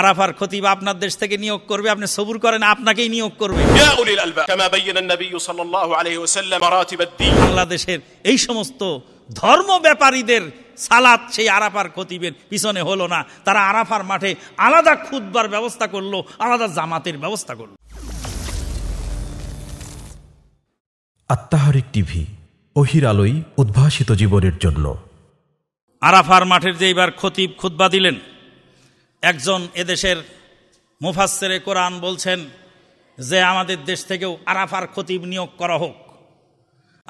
আরাফার খতিব আপনার দেশ থেকে নিয়োগ করবে আপনি সবুর করেন আপনাকেই নিয়োগ করবে বাংলাদেশের এই সমস্ত ধর্ম ব্যাপারীদের সালাত সেই আরাফার খতিবের পিছনে হলো না তারা আরাফার মাঠে আলাদা খুদবার ব্যবস্থা করলো আলাদা জামাতের ব্যবস্থা করলো আত্মাহারিক টিভি অহির আলোই উদ্ভাসিত জীবনের জন্য আরাফার মাঠের যে এবার খতিব খুদ্া দিলেন একজন এদেশের মুফাসেরে কোরআন বলছেন যে আমাদের দেশ থেকেও আরাফার খতিব নিয়োগ করা হোক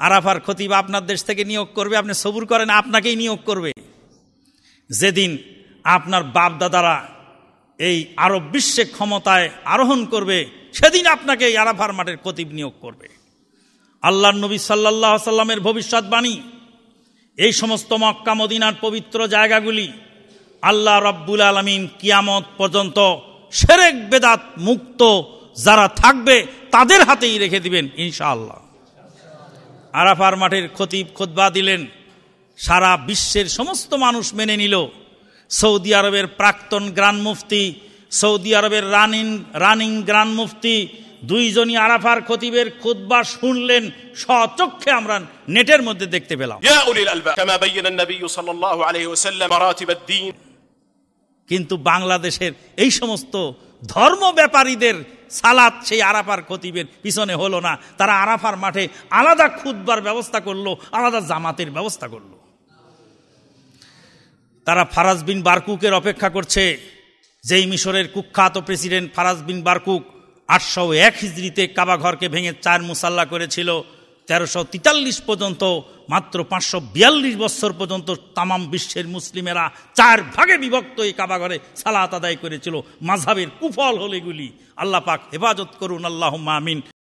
আরাফার খতিব আপনার দেশ থেকে নিয়োগ করবে আপনি সবুর করেন আপনাকেই নিয়োগ করবে যেদিন আপনার বাপ দাদারা এই আরব বিশ্বে ক্ষমতায় আরোহণ করবে সেদিন আপনাকে আরাফার মাঠের খতিব নিয়োগ করবে আল্লাহ নবী সাল্লাহ সাল্লামের ভবিষ্যৎবাণী এই সমস্ত মক্কা মদিনার পবিত্র জায়গাগুলি আল্লাহ রব্বুল আলমিন কিয়ামত পর্যন্ত সেরেক বেদাত মুক্ত যারা থাকবে তাদের হাতেই রেখে দিবেন ইনশাআল্লাহ আরাফার মাঠের খতিব খোদবা দিলেন সারা বিশ্বের সমস্ত মানুষ মেনে নিল সৌদি আরবের প্রাক্তন গ্রান মুফতি সৌদি আরবের রানিং রানিং গ্রান মুফতি দুইজনই আরাফার খতিবের খুতবা শুনলেন সচক্ষে আমরা নেটের মধ্যে দেখতে পেলাম কিন্তু বাংলাদেশের এই সমস্ত ধর্ম ব্যাপারীদের সালাত সেই আরাফার খতিবের পিছনে হলো না তারা আরাফার মাঠে আলাদা খুদবার ব্যবস্থা করলো আলাদা জামাতের ব্যবস্থা করলো তারা ফারাজ বিন বারকুকের অপেক্ষা করছে যেই মিশরের কুখ্যাত প্রেসিডেন্ট ফারাজ বিন বারকুক আটশো এক হিজড়িতে কাবাঘরকে ভেঙে চার মুসাল্লা করেছিল তেরোশো তিতাল্লিশ পর্যন্ত মাত্র পাঁচশো বিয়াল্লিশ বছর পর্যন্ত তামাম বিশ্বের মুসলিমেরা চার ভাগে বিভক্ত এই কাবাঘরে সালাত আদায় করেছিল মাঝাবের কুফল হল এগুলি আল্লাহ পাক হেফাজত করুন আল্লাহ মামিন